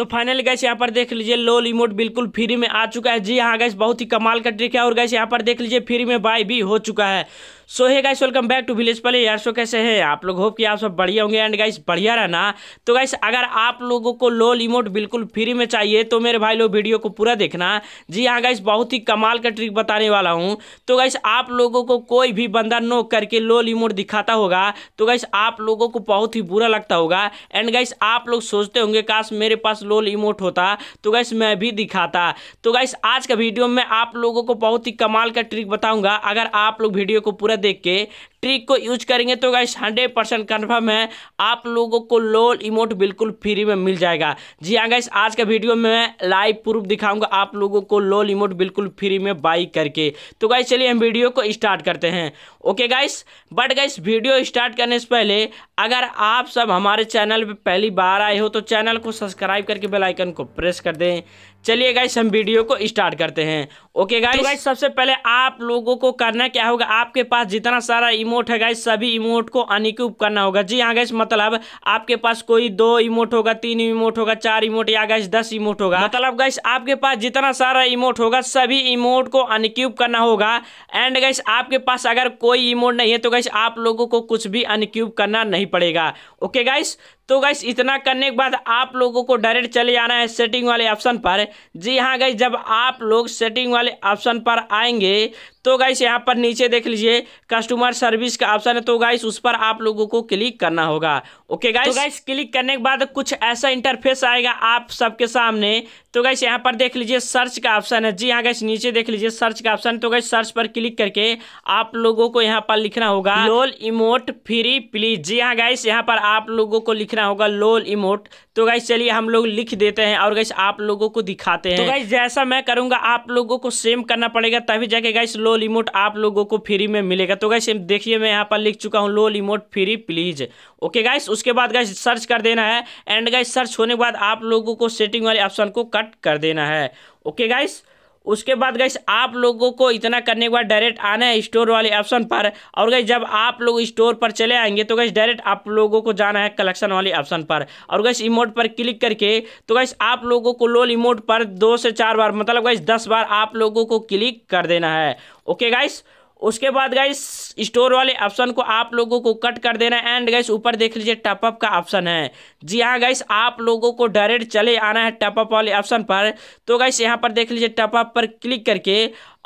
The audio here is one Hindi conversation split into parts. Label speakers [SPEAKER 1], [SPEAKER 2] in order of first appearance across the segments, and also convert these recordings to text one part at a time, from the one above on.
[SPEAKER 1] तो फाइनली गैस यहाँ पर देख लीजिए लो रिमोट बिल्कुल फ्री में आ चुका है जी हाँ गैस बहुत ही कमाल का ट्रिक है और गैस यहाँ पर देख लीजिए फ्री में बाय भी हो चुका है so hi guys welcome back to village पहले यार सो कैसे हैं आप लोग होप कि आप सब बढ़िया होंगे एंड गाइस बढ़िया रहना तो गाइस अगर आप लोगों को लोल इमोट बिल्कुल फ्री में चाहिए तो मेरे भाई लोग वीडियो को पूरा देखना जी हाँ गाइस बहुत ही कमाल का ट्रिक बताने वाला हूँ तो गाइस आप लोगों को कोई भी बंदा नो करके लोल इमोट दिखाता होगा तो गाइस आप लोगों को बहुत ही बुरा लगता होगा एंड गाइस आप लोग सोचते होंगे काश मेरे पास लोल इमोट होता तो गाइस मैं भी दिखाता तो गाइस आज का वीडियो में आप लोगों को बहुत ही कमाल का ट्रिक बताऊँगा अगर आप लोग वीडियो को पूरा देख के ट्रिक को यूज करेंगे तो गाइस हंड्रेड परसेंट कन्फर्म है आप लोगों को लोल इमोट बिल्कुल फ्री में मिल जाएगा जी हाँ गाइस आज का वीडियो में मैं लाइव प्रूफ दिखाऊंगा आप लोगों को लोल इमोट बिल्कुल फ्री में बाई करके तो गाइस चलिए हम वीडियो को स्टार्ट करते हैं okay guys but guys video start करने से पहले अगर आप सब हमारे चैनल पर पहली बार आए हो तो चैनल को सब्सक्राइब करके बेलाइकन को प्रेस कर दें चलिए गाइस हम वीडियो को स्टार्ट करते हैं ओके गाइस तो गाइस सबसे पहले आप लोगों को करना क्या होगा आपके पास जितना सारा इमोट है गाइस सभी इमोट को अनिक्यूब करना होगा जी हाँ गाइस मतलब आपके पास कोई दो इमोट होगा तीन इमोट होगा चार इमोट या गाइस दस इमोट होगा मतलब गाइस आपके पास जितना सारा इमोट होगा सभी इमोट को अनिक्यूब करना होगा एंड गाइस आपके पास अगर कोई इमोट नहीं है तो गाइस आप लोगों को कुछ भी अनिक्यूब करना नहीं पड़ेगा ओके गाइस तो गाइस इतना करने के बाद आप लोगों को डायरेक्ट चले जाना है सेटिंग वाले ऑप्शन पर जी हाँ गाइस जब आप लोग सेटिंग वाले ऑप्शन पर आएंगे तो गाइस यहाँ पर नीचे देख लीजिए कस्टमर सर्विस का ऑप्शन है तो गाइस उस पर आप लोगों को क्लिक करना होगा ओके गाइस तो गाइस क्लिक करने के बाद कुछ ऐसा इंटरफेस आएगा आप सबके सामने तो गैस यहाँ पर देख लीजिए सर्च का ऑप्शन है जी हाँ गैस नीचे देख लीजिए सर्च का ऑप्शन तो गैस सर्च पर क्लिक करके आप लोगों को यहाँ पर लिखना होगा लोल इमोट फ्री प्लीज जी हाँ गैस यहाँ पर आप लोगों को लिखना होगा लोल इमोट तो गाइस चलिए हम लोग लिख देते हैं और गाइस आप लोगों को दिखाते तो हैं तो गाइस जैसा मैं करूंगा आप लोगों को सेम करना पड़ेगा तभी जाके गाइस लो रिमोट आप लोगों को फ्री में मिलेगा तो गाइस देखिए मैं यहाँ पर लिख चुका हूँ lol emote free please okay guys उसके बाद गाइस सर्च कर देना है एंड गाइस सर्च होने के बाद आप लोगों को सेटिंग वाले ऑप्शन को कट कर देना है ओके गाइस उसके बाद गई आप लोगों को इतना करने के बाद डायरेक्ट आना है स्टोर वाले ऑप्शन पर और गई जब आप लोग स्टोर पर चले आएंगे तो गैस डायरेक्ट आप लोगों को जाना है कलेक्शन वाले ऑप्शन पर और गई इमोट पर क्लिक करके तो गैस आप लोगों को लोल इमोट पर दो से चार बार मतलब गई दस बार आप लोगों को क्लिक कर देना है ओके गाइस उसके बाद गाइस स्टोर वाले ऑप्शन को आप लोगों को कट कर देना है एंड गाइस ऊपर देख लीजिए टपअप का ऑप्शन है जी हाँ गाइस आप लोगों को डायरेक्ट चले आना है टपअप वाले ऑप्शन पर तो गाइस यहाँ पर देख लीजिए टपअप पर क्लिक करके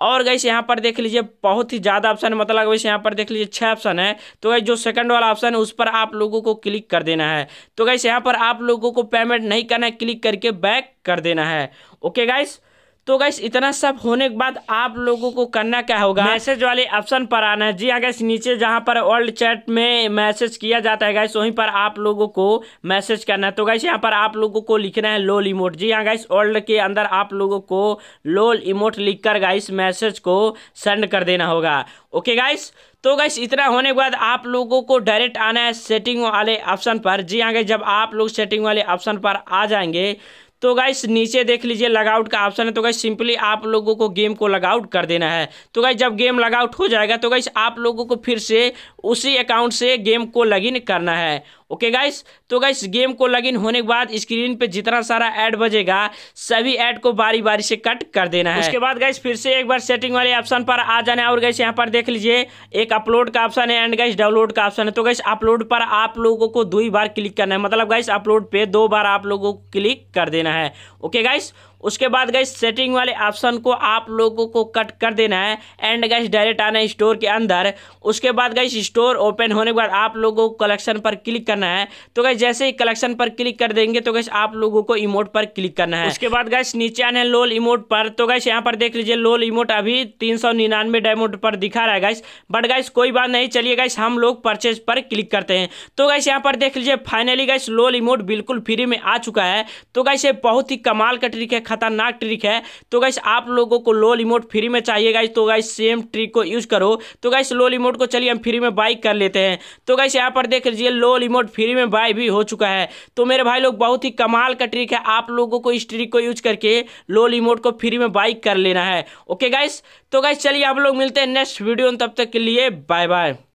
[SPEAKER 1] और गई यहाँ पर देख लीजिए बहुत ही ज़्यादा ऑप्शन है मतलब वैसे यहाँ पर देख लीजिए छः ऑप्शन है तो गई जो सेकंड वाला ऑप्शन है उस पर आप लोगों को क्लिक कर देना है तो गई यहाँ पर आप लोगों को पेमेंट नहीं करना है क्लिक करके बैक कर देना है ओके गाइस तो गैस इतना सब होने के बाद आप लोगों को करना क्या होगा मैसेज वाले ऑप्शन पर आना है जी हाँ गैस नीचे जहाँ पर वर्ल्ड चैट में मैसेज किया जाता है गैस वहीं पर आप लोगों को मैसेज करना है तो गैस यहाँ पर आप लोगों को लिखना है लोल इमोट जी हाँ गैस वर्ल्ड के अंदर आप लोगों को लोल इमोट लिख कर गाइस मैसेज को सेंड कर देना होगा ओके गाइस तो गैस इतना होने के बाद आप लोगों को डायरेक्ट आना है सेटिंग वाले ऑप्शन पर जी हाँ गैस जब आप लोग सेटिंग वाले ऑप्शन पर आ जाएंगे तो गाइस नीचे देख लीजिए लगाउट का ऑप्शन है तो गाइस सिंपली आप लोगों को गेम को लगाउट कर देना है तो गाइस जब गेम लगाउट हो जाएगा तो गाइस आप लोगों को फिर से उसी अकाउंट से गेम को लॉगिन करना है ओके गाइस तो गाइस गेम को लॉगिन होने के बाद स्क्रीन पे जितना सारा ऐड बजेगा सभी ऐड को बारी बारी से कट कर देना है उसके बाद गाइस फिर से एक बार सेटिंग वाले ऑप्शन पर आ जाना है और गाइस यहाँ पर देख लीजिए एक अपलोड का ऑप्शन है एंड गाइस डाउनलोड का ऑप्शन है तो गाइस अपलोड पर आप लोगों को दो ही बार क्लिक करना है मतलब गाइस अपलोड पे दो बार आप लोगों को क्लिक कर देना है ओके गाइस उसके बाद गई सेटिंग वाले ऑप्शन को आप लोगों को कट कर देना है एंड गैस डायरेक्ट आना है स्टोर के अंदर उसके बाद गई स्टोर ओपन होने के बाद आप लोगों को कलेक्शन पर क्लिक करना है तो गए जैसे ही कलेक्शन पर क्लिक कर देंगे तो गैस आप लोगों को इमोट पर क्लिक करना है उसके बाद गैस नीचे आना है लोल इमोट पर तो गैस यहाँ पर देख लीजिए लोल इमोट अभी तीन सौ निन्यानवे डायमोट पर दिखा रहा है गैस बट गैस कोई बात नहीं चलिए गैस हम लोग परचेज पर क्लिक करते हैं तो गैस यहाँ पर देख लीजिए फाइनली गैस लोल इमोट बिल्कुल फ्री में आ चुका है तो गैस ये बहुत ही कमाल का ट्रिक है खतरनाक ट्रिक है तो गाइस आप लोगों को लो रिमोट फ्री में चाहिए गाइस तो गाइस सेम ट्रिक को यूज करो तो गाइस लो रिमोट को चलिए हम फ्री में बाई कर लेते हैं तो गाइस यहाँ पर देख लीजिए लो रिमोट फ्री में बाई भी हो चुका है तो मेरे भाई लोग बहुत ही कमाल का ट्रिक है आप लोगों को इस ट्रिक को यूज करके लो रिमोट को फ्री में बाई कर लेना है ओके गाइस तो गाइस चलिए हम लोग मिलते हैं नेक्स्ट वीडियो तब तक के लिए बाय बाय